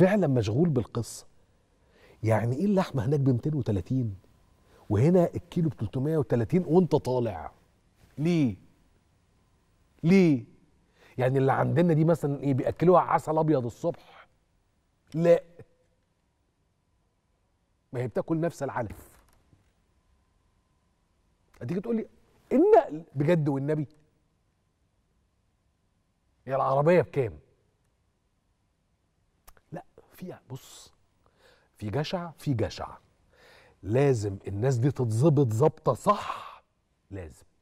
فعلا مشغول بالقصه يعني ايه اللحمه هناك ب 230 وهنا الكيلو ب 330 وانت طالع ليه ليه يعني اللي عندنا دي مثلا ايه بياكلوها عسل ابيض الصبح لا ما هي بتاكل نفس العلف هتيجي تقول لي النقل بجد والنبي هي العربيه بكام في بص في جشع في جشع لازم الناس دي تتظبط ظبطه صح لازم